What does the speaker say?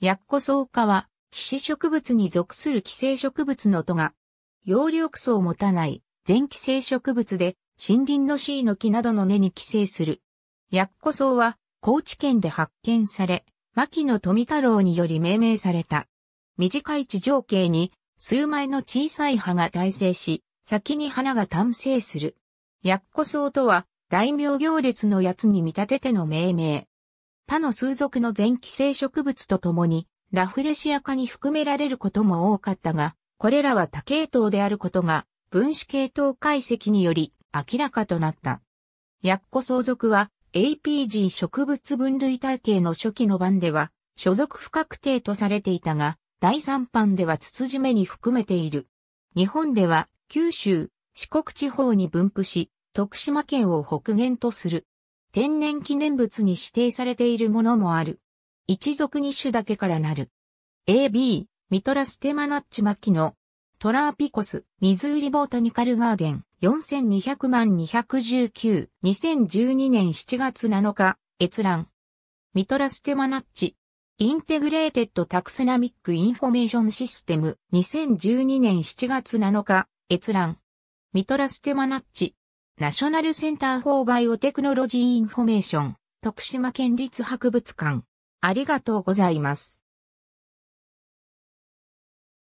ヤッコソ科は、皮脂植物に属する寄生植物の都が、葉緑素を持たない全寄生植物で、森林のシイの木などの根に寄生する。ヤッコは、高知県で発見され、牧野富太郎により命名された。短い地上形に、数枚の小さい葉が耐性し、先に花が単生する。ヤッコとは、大名行列のやつに見立てての命名。他の数族の前期生植物とともに、ラフレシア科に含められることも多かったが、これらは多系統であることが、分子系統解析により明らかとなった。ヤッコ相続は APG 植物分類体系の初期の版では、所属不確定とされていたが、第3版では筒ツジに含めている。日本では、九州、四国地方に分布し、徳島県を北限とする。天然記念物に指定されているものもある。一族二種だけからなる。AB、ミトラステマナッチマキノ、トラーピコス、ミズーリボータニカルガーデン、4200万219、2012年7月7日、閲覧。ミトラステマナッチ。インテグレーテッドタクセナミックインフォメーションシステム、2012年7月7日、閲覧。ミトラステマナッチ。ナショナルセンター・フォー・バイオテクノロジー・インフォメーション、徳島県立博物館。ありがとうございます。